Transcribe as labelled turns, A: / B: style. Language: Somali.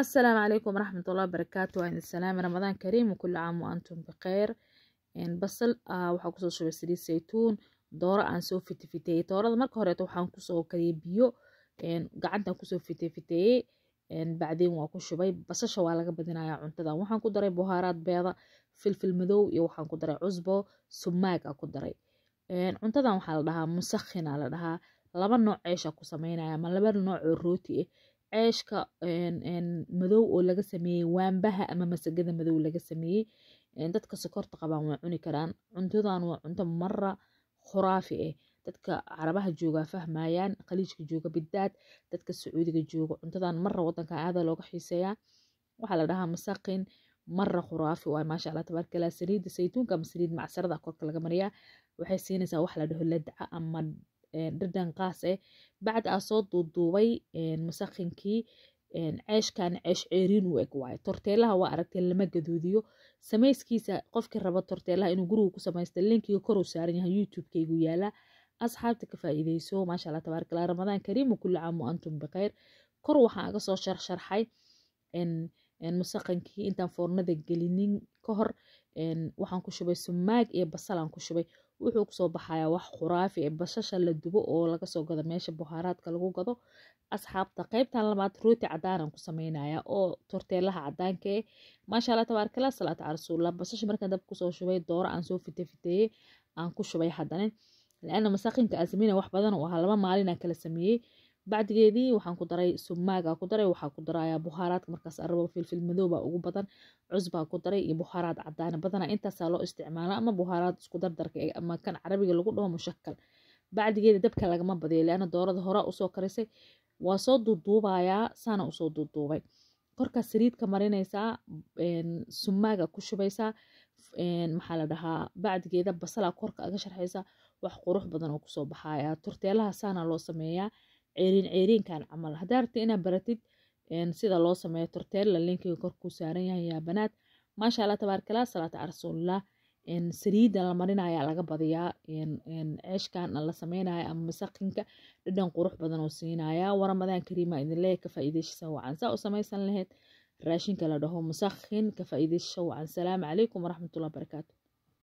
A: asalaamu calaykum waraxmatullahi wabarakaatu waa idin salaami ramadaan kariim kulli caam wa antum basal ah, waxaan kusoo shubay saliid saytuun dooro aan soo fitifiteeyey doorada marka horeeto waxaan kusoo kariyey biyo gacantaan kusoo fitifiteeyey bacdiin waa ku shubay basasha waa laga badinayaa cuntadan waxaan ku daray buhaaraad beeda filfil madow iyo waxaan ku daray cusbo sumaag ku daray cuntadan waxaa la dhahaa musakhin la dhahaa laba nooc ceeshaa ku samaynaya ma laba nooc rooti ah ceeshka madow oo laga sameeyey waambaha ama masagada madow laga sameeyey dadka sokorta qabaan waa cuni karaan cuntadan waa cunto mara khuraafi ah dadka carabaha jooga fahmayaan khaliijka jooga bidaad dadka sacuudiga jooga cuntadan mara wadankan aadaa looga xiiseeyaa waxaa la dhahaa masaqin mara khuraafi waay maasha allah tabaarkala saliidda saytuunka ama saliid macsarada korka laga mariyaa waxay siinaysaa wax la dhaho ladca ama dhadhan qaas ah eh. bacd aa soo duuduubay masakinkii ceeshkan ceesh ceeriin u eg waay torteelaha waa aragtee lama gaduudiyo samayskiisa qofkii raba torteelaha inuu gurigu ku samaysta linkiga koruu saaran yahay youtubekaygu kaygu yaala asxaabta ka faa'iideyso maasha allah tabaarakalla ramadaan kariimu wa kulli caam antum bikhayr kor waxaan aga soo sharxarxay musaqankii intaan foornada gelinin ka hor waxaan ku shubay sumaag iyo basal aan ku shubay wuxuu kusoo baxayaa wax khuraafi ee bashasha la dubo oo laga soo gado meesha buhaaraadka lagu gado asxaabta qaybtan labaad rooti cadaanan ku sameynaya oo torteelaha cadaanka eh maasha alla tabaarkala salaata cala basasha markaan dab kusoo shubay dooro aan soo fite fiteeyey aan ku shubay haddana laana masaqinka aan wax badan oo ahaa laba maalin kala sameeyey bacdigeedii waxaan ku daray sumaaga ku daray waxaa ku daraya buhaaraadka markaas arabo filfil madooba ugu badan cusbaa ku daray iyo buhaaraad cadaan badanaa intaasaa loo isticmaala ama buhaaraad isku dardarka ama kan carabiga lagu dhaho mushakal bacdigeeda dabka lagama badiyo doorada horaa usoo karisay waa soo duuduubayaa saana usoo duuduubay korkaa saliidka marinaysaa sumaaga ku shubaysaa maxaa la dhahaa bacdigeeda basalaa korka aga sharxaysaa wax qurux badan oo kusoo baxaya turteelaha saana loo sameeyaa ceeriin ceeriinkan camal hadaa rabta inaad baratid sida loo sameeyo torteella linkiga korkuu saaran yahay yaa banaad maasha allah tabaarkala salaata arsuulillah saliidan la marinaya laga badiyaa ceeshkan la sameynaya ama masaqinka dhadhan qurux badan oo siinaya waramadaan kariima idinleeya ka faa'iidayshiisa wacan saa u samaysan laheyd raashinka la dhaho masakhin ka faa'iidayshiisa wacan salaamu calaykum waraxmatullahi barakaatu